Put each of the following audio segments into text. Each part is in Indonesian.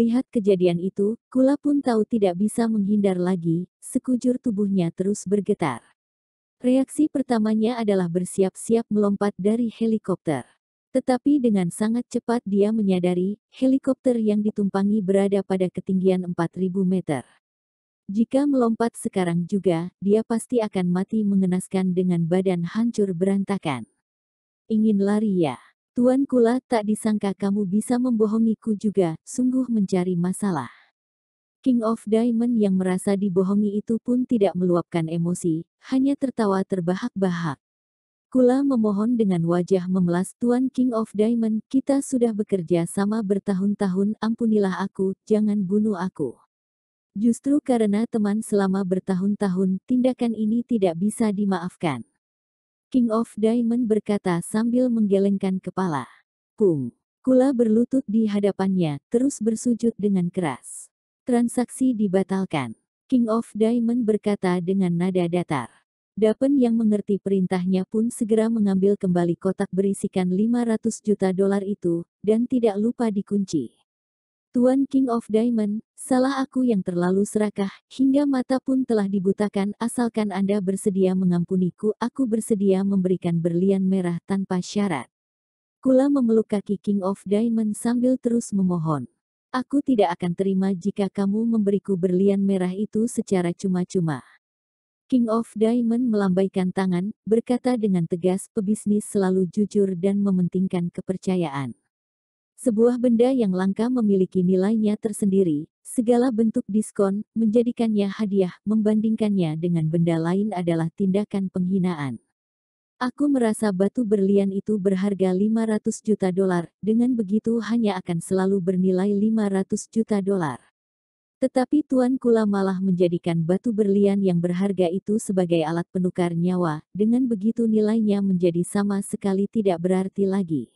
Melihat kejadian itu, Kula pun tahu tidak bisa menghindar lagi, sekujur tubuhnya terus bergetar. Reaksi pertamanya adalah bersiap-siap melompat dari helikopter. Tetapi dengan sangat cepat dia menyadari, helikopter yang ditumpangi berada pada ketinggian 4000 meter. Jika melompat sekarang juga, dia pasti akan mati mengenaskan dengan badan hancur berantakan. Ingin lari ya? Tuan Kula tak disangka kamu bisa membohongiku juga, sungguh mencari masalah. King of Diamond yang merasa dibohongi itu pun tidak meluapkan emosi, hanya tertawa terbahak-bahak. Kula memohon dengan wajah memelas Tuan King of Diamond, kita sudah bekerja sama bertahun-tahun, ampunilah aku, jangan bunuh aku. Justru karena teman selama bertahun-tahun, tindakan ini tidak bisa dimaafkan. King of Diamond berkata sambil menggelengkan kepala. Kung, Kula berlutut di hadapannya, terus bersujud dengan keras. Transaksi dibatalkan. King of Diamond berkata dengan nada datar. Dapen yang mengerti perintahnya pun segera mengambil kembali kotak berisikan 500 juta dolar itu, dan tidak lupa dikunci. Tuan King of Diamond, salah aku yang terlalu serakah, hingga mata pun telah dibutakan asalkan Anda bersedia mengampuniku, aku bersedia memberikan berlian merah tanpa syarat. Kula memeluk kaki King of Diamond sambil terus memohon. Aku tidak akan terima jika kamu memberiku berlian merah itu secara cuma-cuma. King of Diamond melambaikan tangan, berkata dengan tegas pebisnis selalu jujur dan mementingkan kepercayaan. Sebuah benda yang langka memiliki nilainya tersendiri, segala bentuk diskon, menjadikannya hadiah, membandingkannya dengan benda lain adalah tindakan penghinaan. Aku merasa batu berlian itu berharga 500 juta dolar, dengan begitu hanya akan selalu bernilai 500 juta dolar. Tetapi Tuan Kula malah menjadikan batu berlian yang berharga itu sebagai alat penukar nyawa, dengan begitu nilainya menjadi sama sekali tidak berarti lagi.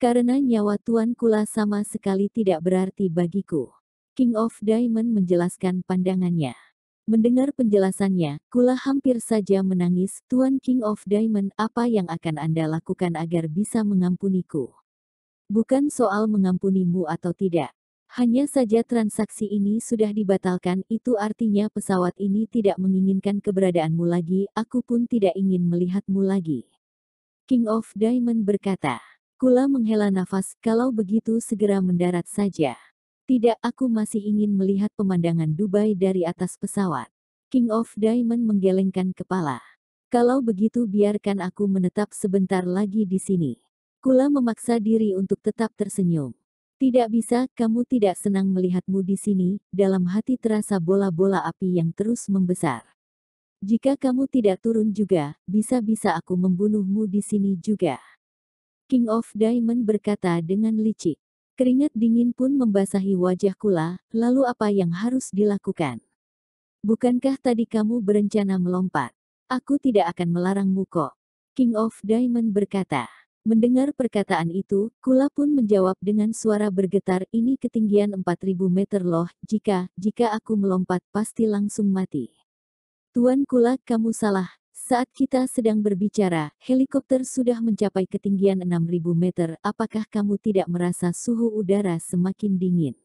Karena nyawa Tuan Kula sama sekali tidak berarti bagiku. King of Diamond menjelaskan pandangannya. Mendengar penjelasannya, Kula hampir saja menangis, Tuan King of Diamond apa yang akan Anda lakukan agar bisa mengampuniku? Bukan soal mengampunimu atau tidak. Hanya saja transaksi ini sudah dibatalkan, itu artinya pesawat ini tidak menginginkan keberadaanmu lagi, aku pun tidak ingin melihatmu lagi. King of Diamond berkata. Kula menghela nafas, kalau begitu segera mendarat saja. Tidak, aku masih ingin melihat pemandangan Dubai dari atas pesawat. King of Diamond menggelengkan kepala. Kalau begitu biarkan aku menetap sebentar lagi di sini. Kula memaksa diri untuk tetap tersenyum. Tidak bisa, kamu tidak senang melihatmu di sini, dalam hati terasa bola-bola api yang terus membesar. Jika kamu tidak turun juga, bisa-bisa aku membunuhmu di sini juga. King of Diamond berkata dengan licik. Keringat dingin pun membasahi wajah Kula, lalu apa yang harus dilakukan? Bukankah tadi kamu berencana melompat? Aku tidak akan melarangmu kok. King of Diamond berkata. Mendengar perkataan itu, Kula pun menjawab dengan suara bergetar ini ketinggian 4000 meter loh, jika, jika aku melompat pasti langsung mati. Tuan Kula, kamu salah, saat kita sedang berbicara, helikopter sudah mencapai ketinggian 6.000 meter. Apakah kamu tidak merasa suhu udara semakin dingin?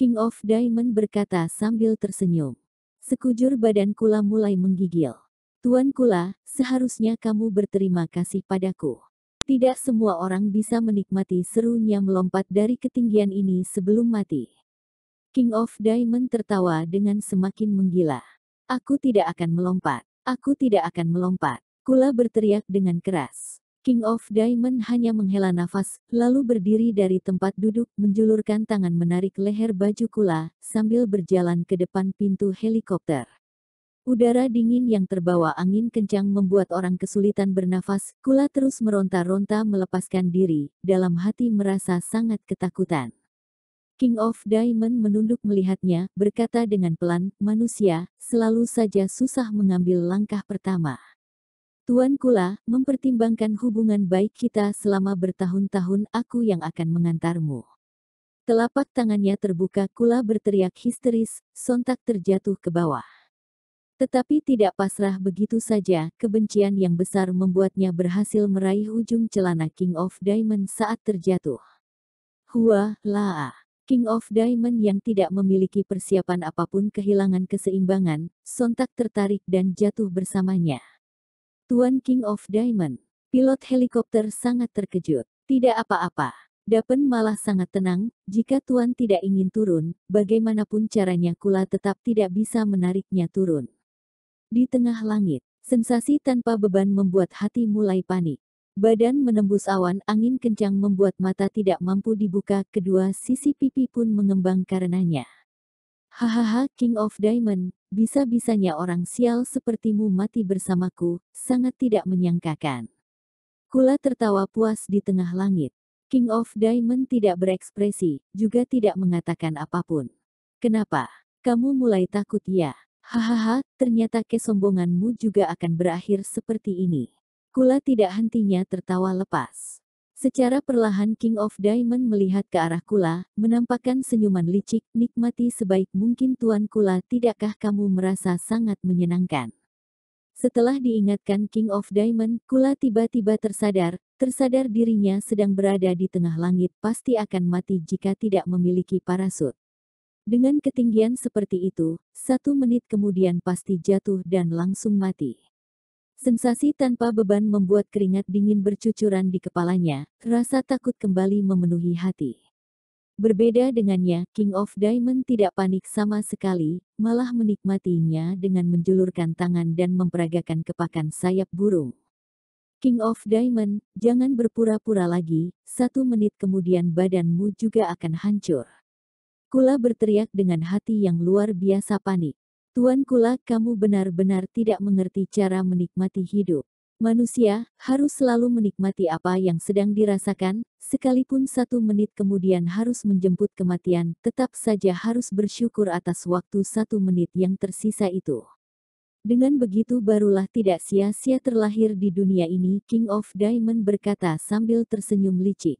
King of Diamond berkata sambil tersenyum. Sekujur badan Kula mulai menggigil. Tuan Kula, seharusnya kamu berterima kasih padaku. Tidak semua orang bisa menikmati serunya melompat dari ketinggian ini sebelum mati. King of Diamond tertawa dengan semakin menggila. Aku tidak akan melompat. Aku tidak akan melompat. Kula berteriak dengan keras. King of Diamond hanya menghela nafas, lalu berdiri dari tempat duduk, menjulurkan tangan menarik leher baju Kula, sambil berjalan ke depan pintu helikopter. Udara dingin yang terbawa angin kencang membuat orang kesulitan bernafas, Kula terus meronta-ronta melepaskan diri, dalam hati merasa sangat ketakutan. King of Diamond menunduk melihatnya, berkata dengan pelan, manusia, selalu saja susah mengambil langkah pertama. Tuan Kula, mempertimbangkan hubungan baik kita selama bertahun-tahun aku yang akan mengantarmu. Telapak tangannya terbuka Kula berteriak histeris, sontak terjatuh ke bawah. Tetapi tidak pasrah begitu saja, kebencian yang besar membuatnya berhasil meraih ujung celana King of Diamond saat terjatuh. Hua, laa. King of Diamond yang tidak memiliki persiapan apapun kehilangan keseimbangan, sontak tertarik dan jatuh bersamanya. Tuan King of Diamond, pilot helikopter sangat terkejut. Tidak apa-apa. Dapen malah sangat tenang, jika Tuan tidak ingin turun, bagaimanapun caranya Kula tetap tidak bisa menariknya turun. Di tengah langit, sensasi tanpa beban membuat hati mulai panik. Badan menembus awan angin kencang membuat mata tidak mampu dibuka, kedua sisi pipi pun mengembang karenanya. Hahaha, King of Diamond, bisa-bisanya orang sial sepertimu mati bersamaku, sangat tidak menyangkakan. Kula tertawa puas di tengah langit. King of Diamond tidak berekspresi, juga tidak mengatakan apapun. Kenapa? Kamu mulai takut ya? Hahaha, ternyata kesombonganmu juga akan berakhir seperti ini. Kula tidak hentinya tertawa lepas. Secara perlahan King of Diamond melihat ke arah Kula, menampakkan senyuman licik, nikmati sebaik mungkin Tuan Kula tidakkah kamu merasa sangat menyenangkan. Setelah diingatkan King of Diamond, Kula tiba-tiba tersadar, tersadar dirinya sedang berada di tengah langit pasti akan mati jika tidak memiliki parasut. Dengan ketinggian seperti itu, satu menit kemudian pasti jatuh dan langsung mati. Sensasi tanpa beban membuat keringat dingin bercucuran di kepalanya, rasa takut kembali memenuhi hati. Berbeda dengannya, King of Diamond tidak panik sama sekali, malah menikmatinya dengan menjulurkan tangan dan memperagakan kepakan sayap burung. King of Diamond, jangan berpura-pura lagi, satu menit kemudian badanmu juga akan hancur. Kula berteriak dengan hati yang luar biasa panik. Tuan Kula, kamu benar-benar tidak mengerti cara menikmati hidup. Manusia harus selalu menikmati apa yang sedang dirasakan, sekalipun satu menit kemudian harus menjemput kematian, tetap saja harus bersyukur atas waktu satu menit yang tersisa itu. Dengan begitu barulah tidak sia-sia terlahir di dunia ini, King of Diamond berkata sambil tersenyum licik.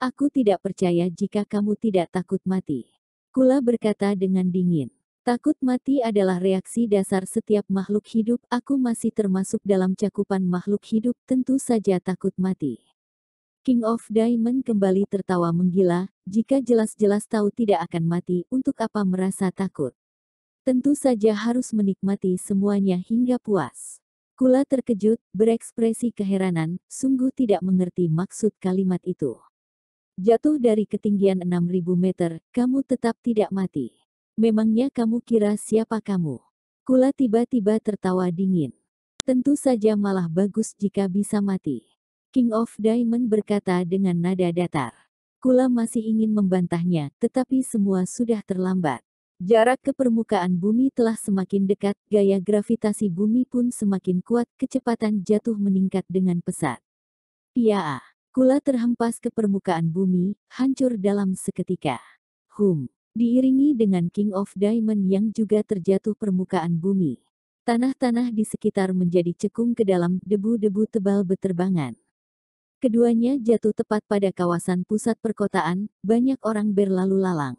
Aku tidak percaya jika kamu tidak takut mati. Kula berkata dengan dingin. Takut mati adalah reaksi dasar setiap makhluk hidup. Aku masih termasuk dalam cakupan makhluk hidup, tentu saja takut mati. King of Diamond kembali tertawa menggila, jika jelas-jelas tahu tidak akan mati, untuk apa merasa takut? Tentu saja harus menikmati semuanya hingga puas. Kula terkejut, berekspresi keheranan, sungguh tidak mengerti maksud kalimat itu. Jatuh dari ketinggian 6000 meter, kamu tetap tidak mati. Memangnya kamu kira siapa kamu? Kula tiba-tiba tertawa dingin. Tentu saja malah bagus jika bisa mati. King of Diamond berkata dengan nada datar. Kula masih ingin membantahnya, tetapi semua sudah terlambat. Jarak ke permukaan bumi telah semakin dekat, gaya gravitasi bumi pun semakin kuat, kecepatan jatuh meningkat dengan pesat. Piaa, kula terhempas ke permukaan bumi, hancur dalam seketika. Hum diiringi dengan King of Diamond yang juga terjatuh permukaan bumi. Tanah-tanah di sekitar menjadi cekung ke dalam debu-debu tebal beterbangan. Keduanya jatuh tepat pada kawasan pusat perkotaan, banyak orang berlalu lalang.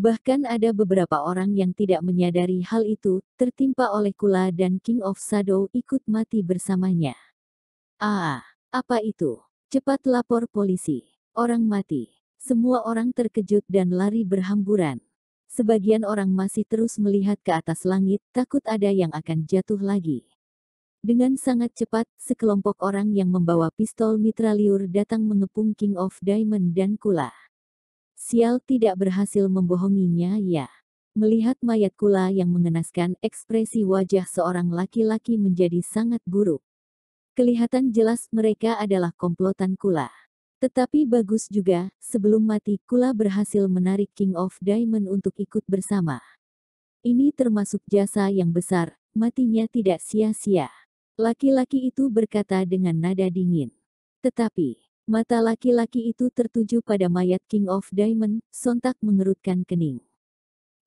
Bahkan ada beberapa orang yang tidak menyadari hal itu, tertimpa oleh Kula dan King of Shadow ikut mati bersamanya. Ah, apa itu? Cepat lapor polisi. Orang mati. Semua orang terkejut dan lari berhamburan. Sebagian orang masih terus melihat ke atas langit, takut ada yang akan jatuh lagi. Dengan sangat cepat, sekelompok orang yang membawa pistol mitraliur datang mengepung King of Diamond dan Kula. Sial tidak berhasil membohonginya ya. Melihat mayat Kula yang mengenaskan, ekspresi wajah seorang laki-laki menjadi sangat buruk. Kelihatan jelas mereka adalah komplotan Kula. Tetapi bagus juga, sebelum mati Kula berhasil menarik King of Diamond untuk ikut bersama. Ini termasuk jasa yang besar, matinya tidak sia-sia. Laki-laki itu berkata dengan nada dingin. Tetapi, mata laki-laki itu tertuju pada mayat King of Diamond, sontak mengerutkan kening.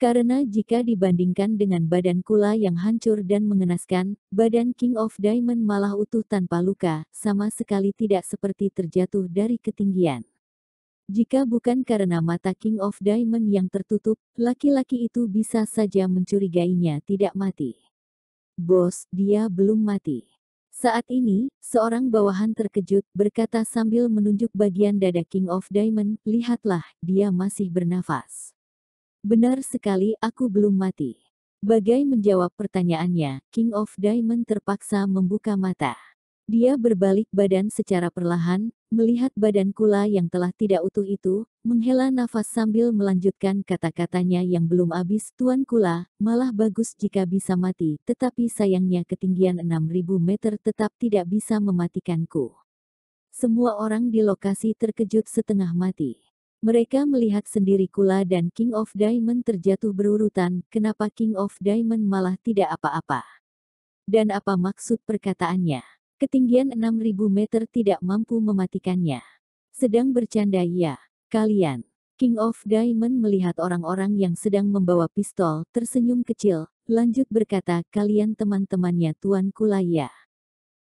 Karena jika dibandingkan dengan badan Kula yang hancur dan mengenaskan, badan King of Diamond malah utuh tanpa luka, sama sekali tidak seperti terjatuh dari ketinggian. Jika bukan karena mata King of Diamond yang tertutup, laki-laki itu bisa saja mencurigainya tidak mati. Bos, dia belum mati. Saat ini, seorang bawahan terkejut berkata sambil menunjuk bagian dada King of Diamond, lihatlah, dia masih bernafas. Benar sekali, aku belum mati. Bagai menjawab pertanyaannya, King of Diamond terpaksa membuka mata. Dia berbalik badan secara perlahan, melihat badan kula yang telah tidak utuh itu, menghela nafas sambil melanjutkan kata-katanya yang belum habis. Tuan kula, malah bagus jika bisa mati, tetapi sayangnya ketinggian 6000 meter tetap tidak bisa mematikanku. Semua orang di lokasi terkejut setengah mati. Mereka melihat sendiri Kula dan King of Diamond terjatuh berurutan, kenapa King of Diamond malah tidak apa-apa. Dan apa maksud perkataannya? Ketinggian 6000 meter tidak mampu mematikannya. Sedang bercanda ya, kalian. King of Diamond melihat orang-orang yang sedang membawa pistol, tersenyum kecil, lanjut berkata, kalian teman-temannya Tuan Kula ya.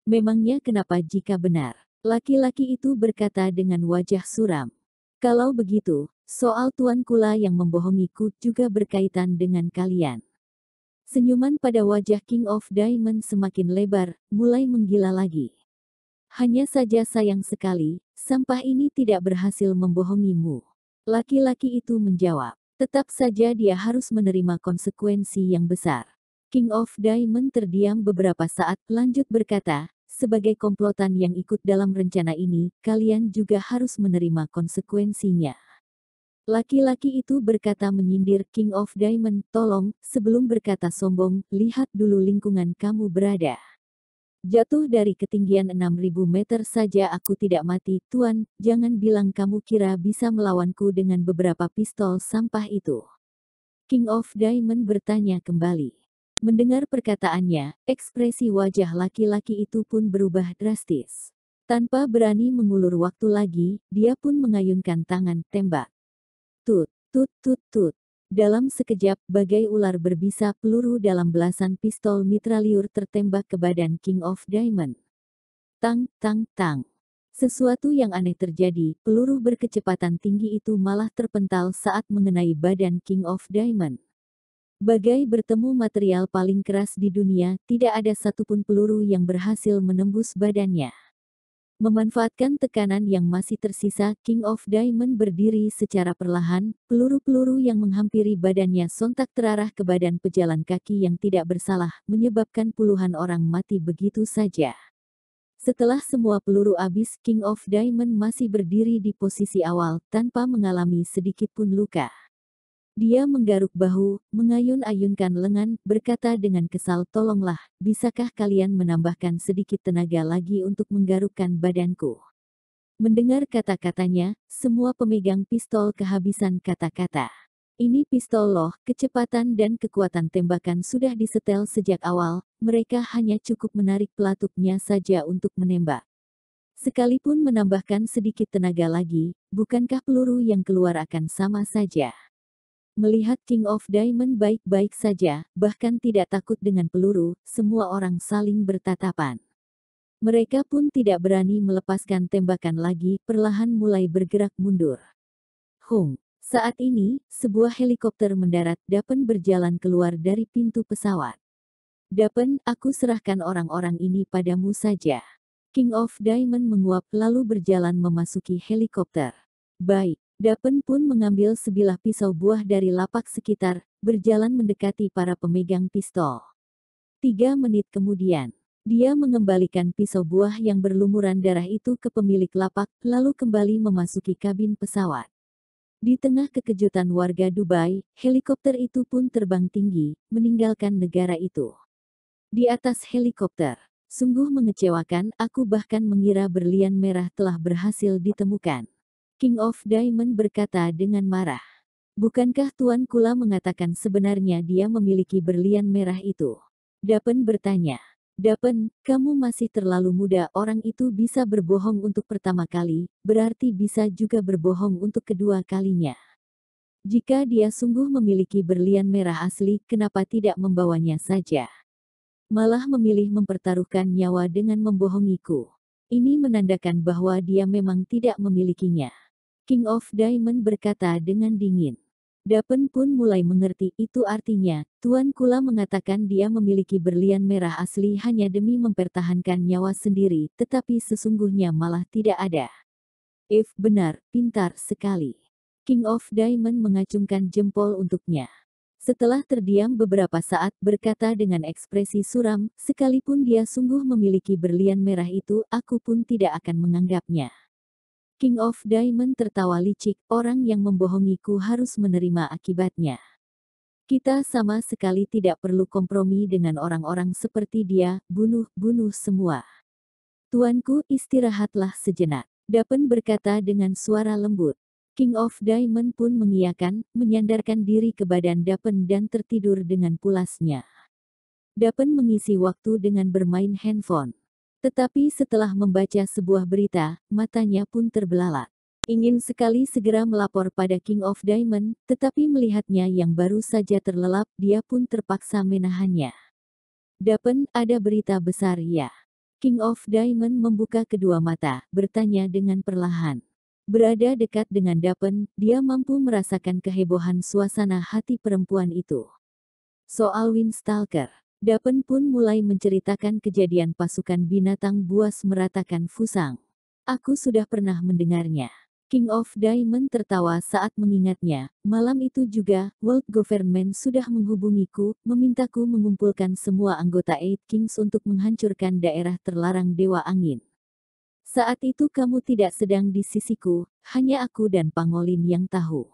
Memangnya kenapa jika benar? Laki-laki itu berkata dengan wajah suram. Kalau begitu, soal Tuan Kula yang membohongiku juga berkaitan dengan kalian. Senyuman pada wajah King of Diamond semakin lebar, mulai menggila lagi. Hanya saja sayang sekali, sampah ini tidak berhasil membohongimu. Laki-laki itu menjawab, tetap saja dia harus menerima konsekuensi yang besar. King of Diamond terdiam beberapa saat lanjut berkata, sebagai komplotan yang ikut dalam rencana ini, kalian juga harus menerima konsekuensinya. Laki-laki itu berkata menyindir King of Diamond, tolong, sebelum berkata sombong, lihat dulu lingkungan kamu berada. Jatuh dari ketinggian 6000 meter saja aku tidak mati, tuan, jangan bilang kamu kira bisa melawanku dengan beberapa pistol sampah itu. King of Diamond bertanya kembali. Mendengar perkataannya, ekspresi wajah laki-laki itu pun berubah drastis. Tanpa berani mengulur waktu lagi, dia pun mengayunkan tangan tembak. Tut, tut, tut, tut. Dalam sekejap, bagai ular berbisa peluru dalam belasan pistol mitraliur tertembak ke badan King of Diamond. Tang, tang, tang. Sesuatu yang aneh terjadi, peluru berkecepatan tinggi itu malah terpental saat mengenai badan King of Diamond. Bagai bertemu material paling keras di dunia, tidak ada satupun peluru yang berhasil menembus badannya. Memanfaatkan tekanan yang masih tersisa, King of Diamond berdiri secara perlahan, peluru-peluru yang menghampiri badannya sontak terarah ke badan pejalan kaki yang tidak bersalah, menyebabkan puluhan orang mati begitu saja. Setelah semua peluru habis, King of Diamond masih berdiri di posisi awal, tanpa mengalami sedikitpun luka. Dia menggaruk bahu, mengayun-ayunkan lengan, berkata dengan kesal tolonglah, bisakah kalian menambahkan sedikit tenaga lagi untuk menggarukkan badanku. Mendengar kata-katanya, semua pemegang pistol kehabisan kata-kata. Ini pistol loh, kecepatan dan kekuatan tembakan sudah disetel sejak awal, mereka hanya cukup menarik pelatuknya saja untuk menembak. Sekalipun menambahkan sedikit tenaga lagi, bukankah peluru yang keluar akan sama saja? Melihat King of Diamond baik-baik saja, bahkan tidak takut dengan peluru, semua orang saling bertatapan. Mereka pun tidak berani melepaskan tembakan lagi, perlahan mulai bergerak mundur. Hung. Saat ini, sebuah helikopter mendarat, Dapen berjalan keluar dari pintu pesawat. Dapen, aku serahkan orang-orang ini padamu saja. King of Diamond menguap lalu berjalan memasuki helikopter. Baik, Dapen pun mengambil sebilah pisau buah dari lapak sekitar, berjalan mendekati para pemegang pistol. Tiga menit kemudian, dia mengembalikan pisau buah yang berlumuran darah itu ke pemilik lapak, lalu kembali memasuki kabin pesawat. Di tengah kekejutan warga Dubai, helikopter itu pun terbang tinggi, meninggalkan negara itu. Di atas helikopter, Sungguh mengecewakan, aku bahkan mengira berlian merah telah berhasil ditemukan. King of Diamond berkata dengan marah. Bukankah Tuan Kula mengatakan sebenarnya dia memiliki berlian merah itu? Dapen bertanya. Dapen, kamu masih terlalu muda orang itu bisa berbohong untuk pertama kali, berarti bisa juga berbohong untuk kedua kalinya. Jika dia sungguh memiliki berlian merah asli, kenapa tidak membawanya saja? Malah memilih mempertaruhkan nyawa dengan membohongiku. Ini menandakan bahwa dia memang tidak memilikinya. King of Diamond berkata dengan dingin. Dapen pun mulai mengerti itu artinya, Tuan Kula mengatakan dia memiliki berlian merah asli hanya demi mempertahankan nyawa sendiri, tetapi sesungguhnya malah tidak ada. If benar, pintar sekali. King of Diamond mengacungkan jempol untuknya. Setelah terdiam beberapa saat berkata dengan ekspresi suram, sekalipun dia sungguh memiliki berlian merah itu, aku pun tidak akan menganggapnya. King of Diamond tertawa licik, orang yang membohongiku harus menerima akibatnya. Kita sama sekali tidak perlu kompromi dengan orang-orang seperti dia, bunuh-bunuh semua. Tuanku istirahatlah sejenak. Dapen berkata dengan suara lembut. King of Diamond pun mengiyakan, menyandarkan diri ke badan Dapen dan tertidur dengan pulasnya. Dapen mengisi waktu dengan bermain handphone. Tetapi setelah membaca sebuah berita, matanya pun terbelalak. Ingin sekali segera melapor pada King of Diamond, tetapi melihatnya yang baru saja terlelap, dia pun terpaksa menahannya. Dapen, ada berita besar ya. King of Diamond membuka kedua mata, bertanya dengan perlahan. Berada dekat dengan Dapen, dia mampu merasakan kehebohan suasana hati perempuan itu. Soal Stalker. Dapen pun mulai menceritakan kejadian pasukan binatang buas meratakan Fusang. Aku sudah pernah mendengarnya. King of Diamond tertawa saat mengingatnya. Malam itu juga, World Government sudah menghubungiku, memintaku mengumpulkan semua anggota Eight Kings untuk menghancurkan daerah terlarang Dewa Angin. Saat itu kamu tidak sedang di sisiku, hanya aku dan Pangolin yang tahu.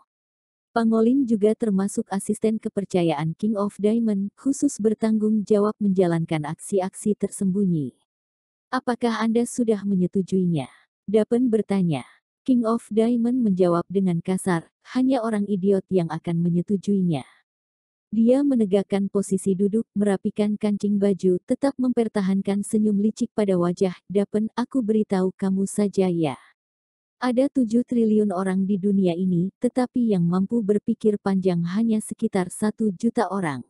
Pangolin juga termasuk asisten kepercayaan King of Diamond, khusus bertanggung jawab menjalankan aksi-aksi tersembunyi. Apakah Anda sudah menyetujuinya? Dapen bertanya. King of Diamond menjawab dengan kasar, hanya orang idiot yang akan menyetujuinya. Dia menegakkan posisi duduk, merapikan kancing baju, tetap mempertahankan senyum licik pada wajah, Dapen, aku beritahu kamu saja ya. Ada 7 triliun orang di dunia ini, tetapi yang mampu berpikir panjang hanya sekitar 1 juta orang.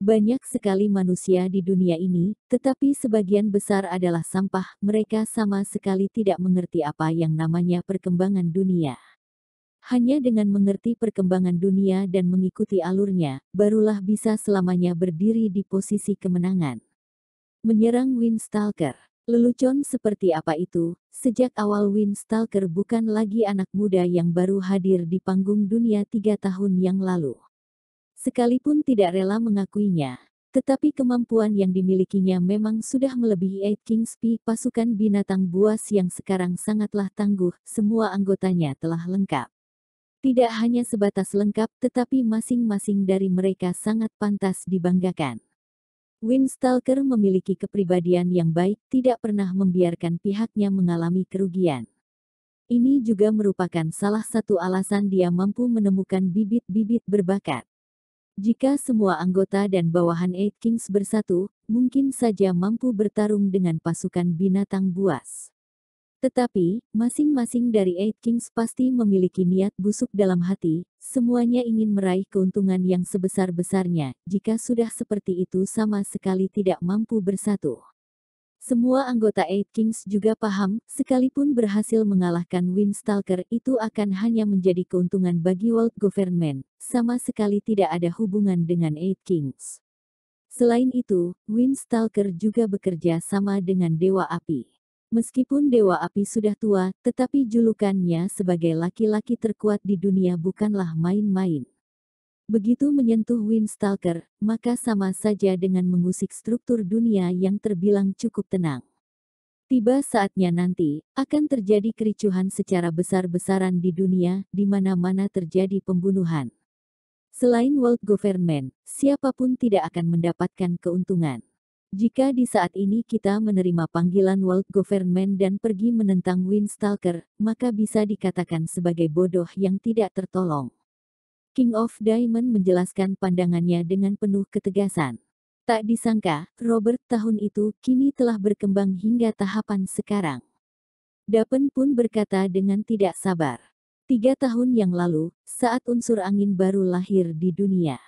Banyak sekali manusia di dunia ini, tetapi sebagian besar adalah sampah, mereka sama sekali tidak mengerti apa yang namanya perkembangan dunia. Hanya dengan mengerti perkembangan dunia dan mengikuti alurnya, barulah bisa selamanya berdiri di posisi kemenangan. Menyerang Stalker. Lelucon seperti apa itu, sejak awal Win Stalker bukan lagi anak muda yang baru hadir di panggung dunia tiga tahun yang lalu. Sekalipun tidak rela mengakuinya, tetapi kemampuan yang dimilikinya memang sudah melebihi Eight Kings Peak pasukan binatang buas yang sekarang sangatlah tangguh, semua anggotanya telah lengkap. Tidak hanya sebatas lengkap tetapi masing-masing dari mereka sangat pantas dibanggakan. Winstalker memiliki kepribadian yang baik, tidak pernah membiarkan pihaknya mengalami kerugian. Ini juga merupakan salah satu alasan dia mampu menemukan bibit-bibit berbakat. Jika semua anggota dan bawahan Eight Kings bersatu, mungkin saja mampu bertarung dengan pasukan binatang buas. Tetapi, masing-masing dari Eight Kings pasti memiliki niat busuk dalam hati, semuanya ingin meraih keuntungan yang sebesar-besarnya, jika sudah seperti itu sama sekali tidak mampu bersatu. Semua anggota Eight Kings juga paham, sekalipun berhasil mengalahkan Windstalker itu akan hanya menjadi keuntungan bagi World Government, sama sekali tidak ada hubungan dengan Eight Kings. Selain itu, Windstalker juga bekerja sama dengan Dewa Api. Meskipun Dewa Api sudah tua, tetapi julukannya sebagai laki-laki terkuat di dunia bukanlah main-main. Begitu menyentuh Windstalker, maka sama saja dengan mengusik struktur dunia yang terbilang cukup tenang. Tiba saatnya nanti, akan terjadi kericuhan secara besar-besaran di dunia, di mana-mana terjadi pembunuhan. Selain world government, siapapun tidak akan mendapatkan keuntungan. Jika di saat ini kita menerima panggilan world government dan pergi menentang Windstalker, maka bisa dikatakan sebagai bodoh yang tidak tertolong. King of Diamond menjelaskan pandangannya dengan penuh ketegasan. Tak disangka, Robert tahun itu kini telah berkembang hingga tahapan sekarang. Dapen pun berkata dengan tidak sabar. Tiga tahun yang lalu, saat unsur angin baru lahir di dunia.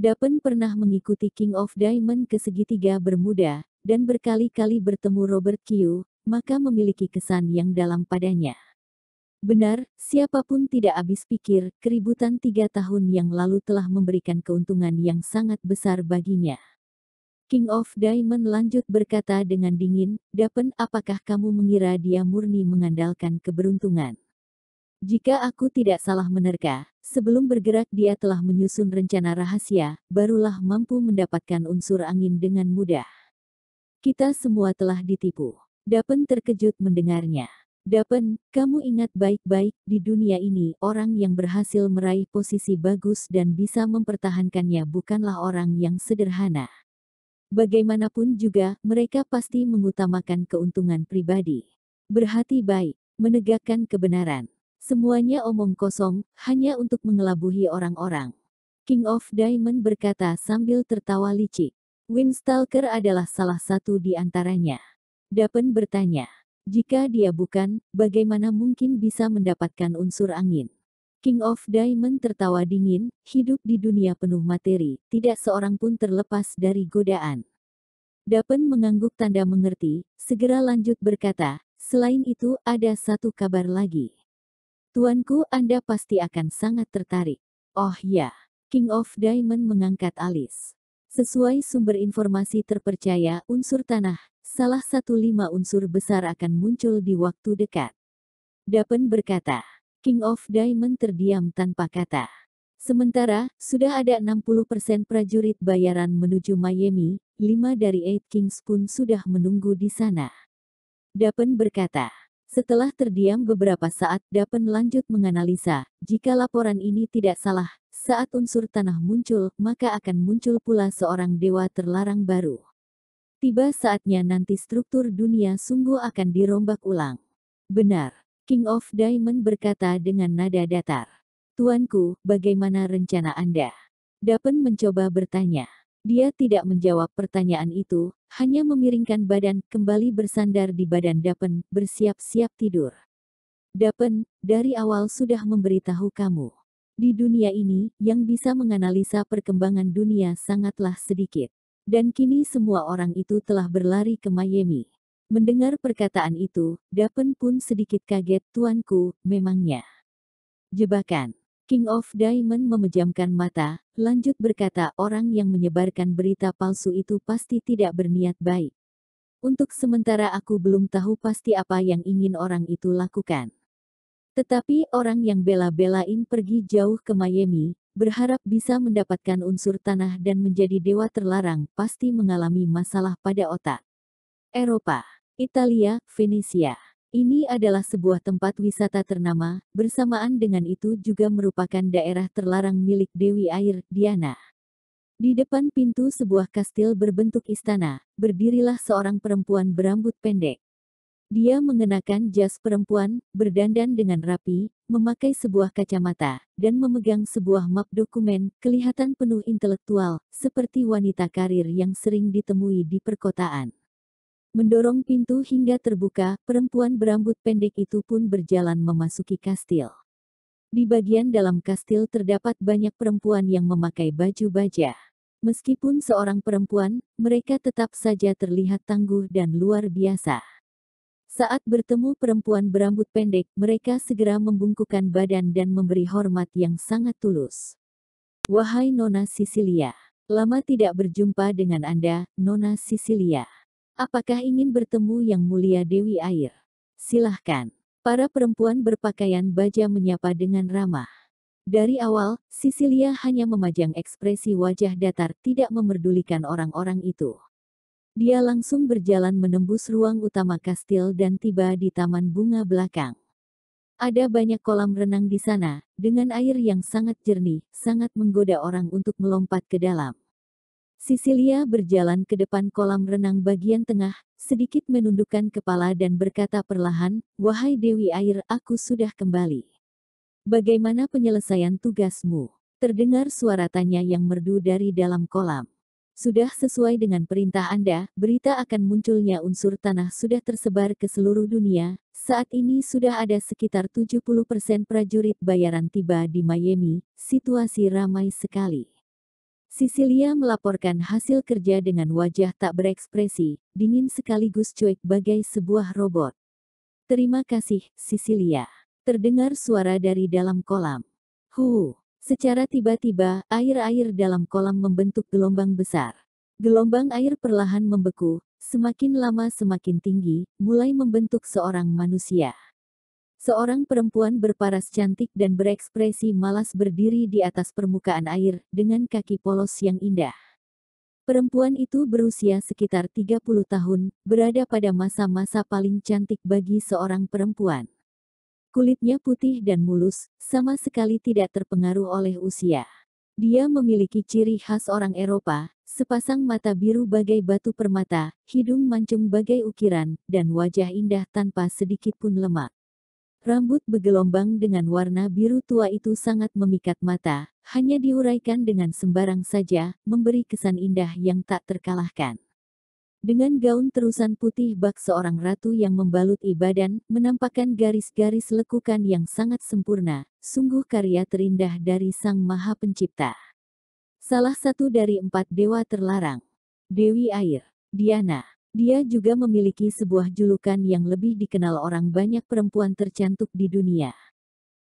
Dapen pernah mengikuti King of Diamond ke segitiga Bermuda, dan berkali-kali bertemu Robert Q, maka memiliki kesan yang dalam padanya. Benar, siapapun tidak habis pikir, keributan tiga tahun yang lalu telah memberikan keuntungan yang sangat besar baginya. King of Diamond lanjut berkata dengan dingin, Dapen apakah kamu mengira dia murni mengandalkan keberuntungan? Jika aku tidak salah menerka, sebelum bergerak dia telah menyusun rencana rahasia, barulah mampu mendapatkan unsur angin dengan mudah. Kita semua telah ditipu. Dapen terkejut mendengarnya. Dapen, kamu ingat baik-baik, di dunia ini orang yang berhasil meraih posisi bagus dan bisa mempertahankannya bukanlah orang yang sederhana. Bagaimanapun juga, mereka pasti mengutamakan keuntungan pribadi. Berhati baik, menegakkan kebenaran, Semuanya omong kosong, hanya untuk mengelabuhi orang-orang. King of Diamond berkata sambil tertawa licik. Windstalker adalah salah satu di antaranya. Dapen bertanya, jika dia bukan, bagaimana mungkin bisa mendapatkan unsur angin? King of Diamond tertawa dingin, hidup di dunia penuh materi, tidak seorang pun terlepas dari godaan. Dapen mengangguk tanda mengerti, segera lanjut berkata, selain itu ada satu kabar lagi. Tuanku, Anda pasti akan sangat tertarik. Oh ya, King of Diamond mengangkat alis. Sesuai sumber informasi terpercaya, unsur tanah, salah satu lima unsur besar akan muncul di waktu dekat. Dapen berkata, King of Diamond terdiam tanpa kata. Sementara, sudah ada 60% prajurit bayaran menuju Miami, lima dari Eight Kings pun sudah menunggu di sana. Dapen berkata, setelah terdiam beberapa saat, Dapen lanjut menganalisa, jika laporan ini tidak salah, saat unsur tanah muncul, maka akan muncul pula seorang dewa terlarang baru. Tiba saatnya nanti struktur dunia sungguh akan dirombak ulang. Benar, King of Diamond berkata dengan nada datar. Tuanku, bagaimana rencana Anda? Dapen mencoba bertanya. Dia tidak menjawab pertanyaan itu, hanya memiringkan badan kembali bersandar di badan Dapen, bersiap-siap tidur. Dapen, dari awal sudah memberitahu kamu. Di dunia ini, yang bisa menganalisa perkembangan dunia sangatlah sedikit. Dan kini semua orang itu telah berlari ke Miami. Mendengar perkataan itu, Dapen pun sedikit kaget tuanku, memangnya. Jebakan. King of Diamond memejamkan mata, lanjut berkata orang yang menyebarkan berita palsu itu pasti tidak berniat baik. Untuk sementara aku belum tahu pasti apa yang ingin orang itu lakukan. Tetapi orang yang bela-belain pergi jauh ke Miami, berharap bisa mendapatkan unsur tanah dan menjadi dewa terlarang pasti mengalami masalah pada otak. Eropa, Italia, Venesia. Ini adalah sebuah tempat wisata ternama, bersamaan dengan itu juga merupakan daerah terlarang milik Dewi Air, Diana. Di depan pintu sebuah kastil berbentuk istana, berdirilah seorang perempuan berambut pendek. Dia mengenakan jas perempuan, berdandan dengan rapi, memakai sebuah kacamata, dan memegang sebuah map dokumen, kelihatan penuh intelektual, seperti wanita karir yang sering ditemui di perkotaan. Mendorong pintu hingga terbuka, perempuan berambut pendek itu pun berjalan memasuki kastil. Di bagian dalam kastil terdapat banyak perempuan yang memakai baju baja. Meskipun seorang perempuan, mereka tetap saja terlihat tangguh dan luar biasa. Saat bertemu perempuan berambut pendek, mereka segera membungkukkan badan dan memberi hormat yang sangat tulus. Wahai Nona Sicilia, lama tidak berjumpa dengan Anda, Nona Sicilia. Apakah ingin bertemu Yang Mulia Dewi Air? Silahkan. Para perempuan berpakaian baja menyapa dengan ramah. Dari awal, Sisilia hanya memajang ekspresi wajah datar tidak memerdulikan orang-orang itu. Dia langsung berjalan menembus ruang utama kastil dan tiba di taman bunga belakang. Ada banyak kolam renang di sana, dengan air yang sangat jernih, sangat menggoda orang untuk melompat ke dalam. Sisilia berjalan ke depan kolam renang bagian tengah, sedikit menundukkan kepala dan berkata perlahan, Wahai Dewi Air, aku sudah kembali. Bagaimana penyelesaian tugasmu? Terdengar suara tanya yang merdu dari dalam kolam. Sudah sesuai dengan perintah Anda, berita akan munculnya unsur tanah sudah tersebar ke seluruh dunia. Saat ini sudah ada sekitar 70% prajurit bayaran tiba di Miami, situasi ramai sekali. Sisilia melaporkan hasil kerja dengan wajah tak berekspresi, dingin sekaligus cuek bagai sebuah robot. Terima kasih, Sisilia. Terdengar suara dari dalam kolam. Hu. Secara tiba-tiba, air-air dalam kolam membentuk gelombang besar. Gelombang air perlahan membeku, semakin lama semakin tinggi, mulai membentuk seorang manusia. Seorang perempuan berparas cantik dan berekspresi malas berdiri di atas permukaan air, dengan kaki polos yang indah. Perempuan itu berusia sekitar 30 tahun, berada pada masa-masa paling cantik bagi seorang perempuan. Kulitnya putih dan mulus, sama sekali tidak terpengaruh oleh usia. Dia memiliki ciri khas orang Eropa, sepasang mata biru bagai batu permata, hidung mancung bagai ukiran, dan wajah indah tanpa sedikit pun lemak. Rambut bergelombang dengan warna biru tua itu sangat memikat mata, hanya diuraikan dengan sembarang saja, memberi kesan indah yang tak terkalahkan. Dengan gaun terusan putih bak seorang ratu yang membalut ibadan, menampakkan garis-garis lekukan yang sangat sempurna, sungguh karya terindah dari Sang Maha Pencipta. Salah satu dari empat dewa terlarang. Dewi Air, Diana, dia juga memiliki sebuah julukan yang lebih dikenal orang banyak perempuan tercantik di dunia.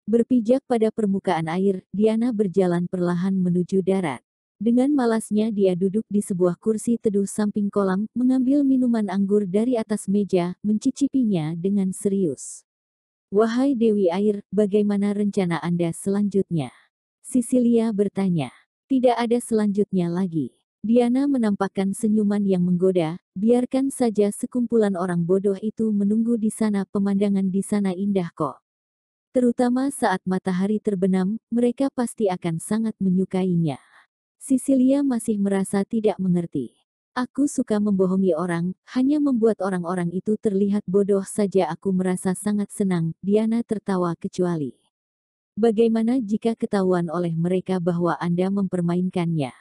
Berpijak pada permukaan air, Diana berjalan perlahan menuju darat. Dengan malasnya dia duduk di sebuah kursi teduh samping kolam, mengambil minuman anggur dari atas meja, mencicipinya dengan serius. Wahai Dewi Air, bagaimana rencana Anda selanjutnya? Sisilia bertanya. Tidak ada selanjutnya lagi. Diana menampakkan senyuman yang menggoda, biarkan saja sekumpulan orang bodoh itu menunggu di sana pemandangan di sana indah kok. Terutama saat matahari terbenam, mereka pasti akan sangat menyukainya. Sisilia masih merasa tidak mengerti. Aku suka membohongi orang, hanya membuat orang-orang itu terlihat bodoh saja aku merasa sangat senang, Diana tertawa kecuali. Bagaimana jika ketahuan oleh mereka bahwa Anda mempermainkannya?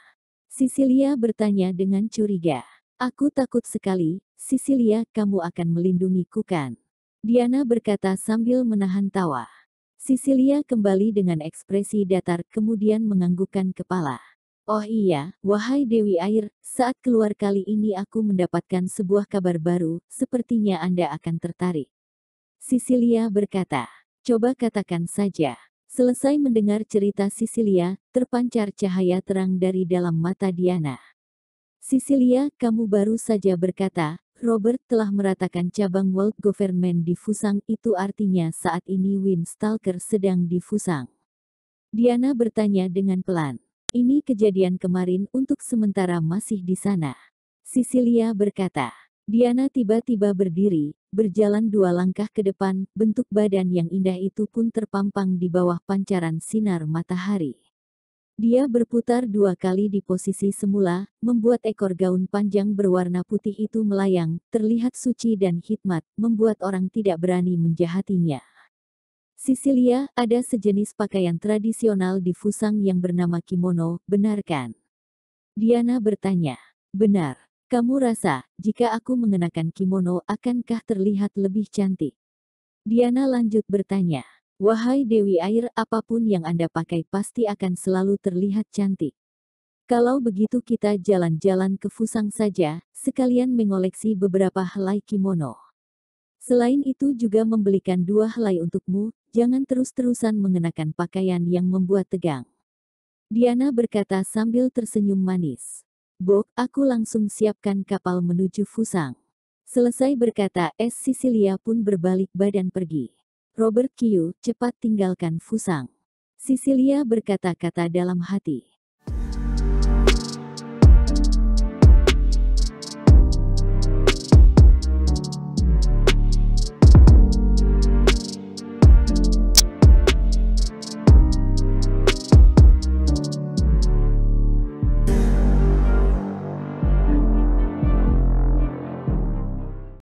Sisilia bertanya dengan curiga. Aku takut sekali, Sisilia, kamu akan melindungiku kan? Diana berkata sambil menahan tawa. Sisilia kembali dengan ekspresi datar kemudian menganggukkan kepala. Oh iya, wahai Dewi Air, saat keluar kali ini aku mendapatkan sebuah kabar baru, sepertinya Anda akan tertarik. Sisilia berkata, coba katakan saja. Selesai mendengar cerita Sisilia, terpancar cahaya terang dari dalam mata Diana. Sisilia, kamu baru saja berkata, Robert telah meratakan cabang World Government di Fusang itu artinya saat ini Stalker sedang di Fusang. Diana bertanya dengan pelan. Ini kejadian kemarin untuk sementara masih di sana. Sisilia berkata. Diana tiba-tiba berdiri, berjalan dua langkah ke depan, bentuk badan yang indah itu pun terpampang di bawah pancaran sinar matahari. Dia berputar dua kali di posisi semula, membuat ekor gaun panjang berwarna putih itu melayang, terlihat suci dan hikmat, membuat orang tidak berani menjahatinya. Sisilia, ada sejenis pakaian tradisional di Fusang yang bernama kimono, benarkan? Diana bertanya. Benar, kamu rasa, jika aku mengenakan kimono akankah terlihat lebih cantik? Diana lanjut bertanya. Wahai Dewi Air, apapun yang Anda pakai pasti akan selalu terlihat cantik. Kalau begitu kita jalan-jalan ke Fusang saja, sekalian mengoleksi beberapa helai kimono. Selain itu juga membelikan dua helai untukmu, jangan terus-terusan mengenakan pakaian yang membuat tegang. Diana berkata sambil tersenyum manis. Bok, aku langsung siapkan kapal menuju Fusang. Selesai berkata S. Sicilia pun berbalik badan pergi. Robert Q, cepat tinggalkan Fusang. Sicilia berkata-kata dalam hati.